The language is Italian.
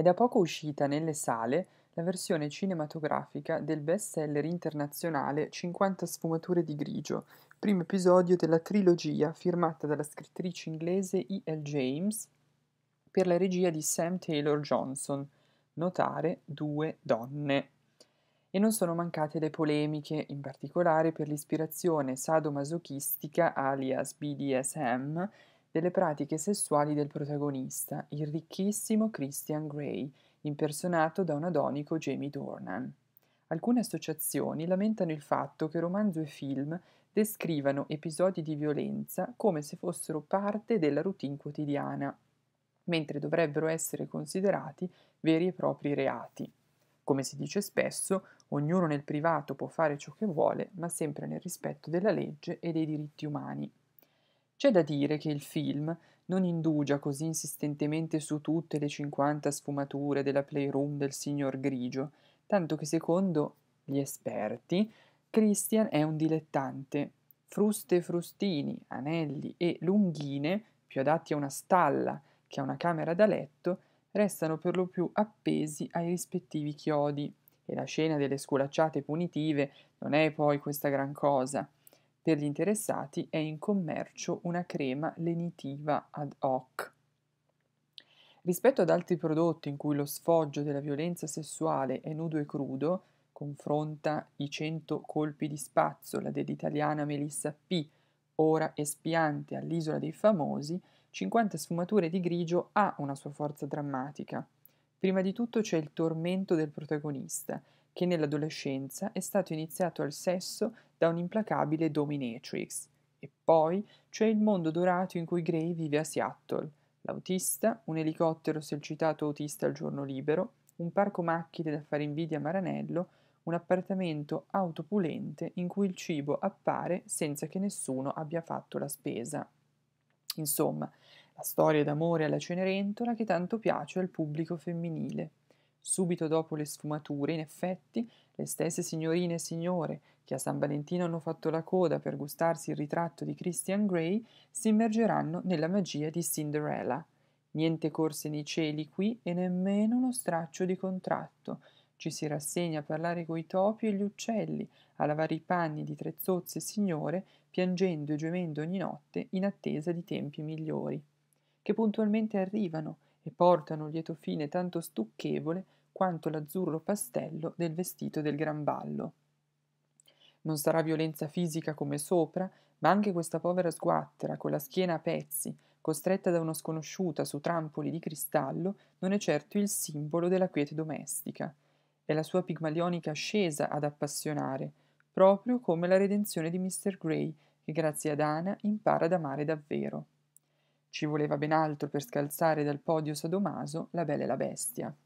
È da poco uscita nelle sale la versione cinematografica del bestseller internazionale 50 sfumature di grigio, primo episodio della trilogia firmata dalla scrittrice inglese E.L. James per la regia di Sam Taylor Johnson, notare due donne. E non sono mancate le polemiche, in particolare per l'ispirazione sadomasochistica alias BDSM delle pratiche sessuali del protagonista, il ricchissimo Christian Grey, impersonato da un adonico Jamie Dornan. Alcune associazioni lamentano il fatto che romanzo e film descrivano episodi di violenza come se fossero parte della routine quotidiana, mentre dovrebbero essere considerati veri e propri reati. Come si dice spesso, ognuno nel privato può fare ciò che vuole, ma sempre nel rispetto della legge e dei diritti umani. C'è da dire che il film non indugia così insistentemente su tutte le 50 sfumature della playroom del signor Grigio, tanto che secondo gli esperti Christian è un dilettante. Fruste e frustini, anelli e lunghine, più adatti a una stalla che a una camera da letto, restano per lo più appesi ai rispettivi chiodi e la scena delle sculacciate punitive non è poi questa gran cosa. Per gli interessati è in commercio una crema lenitiva ad hoc. Rispetto ad altri prodotti in cui lo sfoggio della violenza sessuale è nudo e crudo, confronta i 100 colpi di spazzola dell'italiana Melissa P., ora espiante all'isola dei famosi, 50 sfumature di grigio ha una sua forza drammatica. Prima di tutto c'è il tormento del protagonista, che nell'adolescenza è stato iniziato al sesso da un'implacabile dominatrix. E poi c'è il mondo dorato in cui Gray vive a Seattle. L'autista, un elicottero se il citato autista al giorno libero, un parco macchine da fare invidia a Maranello, un appartamento autopulente in cui il cibo appare senza che nessuno abbia fatto la spesa. Insomma, la storia d'amore alla Cenerentola che tanto piace al pubblico femminile. Subito dopo le sfumature, in effetti, le stesse signorine e signore che a San Valentino hanno fatto la coda per gustarsi il ritratto di Christian Grey si immergeranno nella magia di Cinderella. Niente corse nei cieli qui e nemmeno uno straccio di contratto. Ci si rassegna a parlare coi topi e gli uccelli, a lavare i panni di trezzozze e signore, piangendo e gemendo ogni notte in attesa di tempi migliori, che puntualmente arrivano – e portano un lieto fine tanto stucchevole quanto l'azzurro pastello del vestito del gran ballo. Non sarà violenza fisica come sopra, ma anche questa povera sguattera, con la schiena a pezzi, costretta da una sconosciuta su trampoli di cristallo, non è certo il simbolo della quiete domestica. È la sua pigmalionica ascesa ad appassionare, proprio come la redenzione di Mr. Gray, che grazie ad Anna impara ad amare davvero. Ci voleva ben altro per scalzare dal podio sadomaso la bella e la bestia.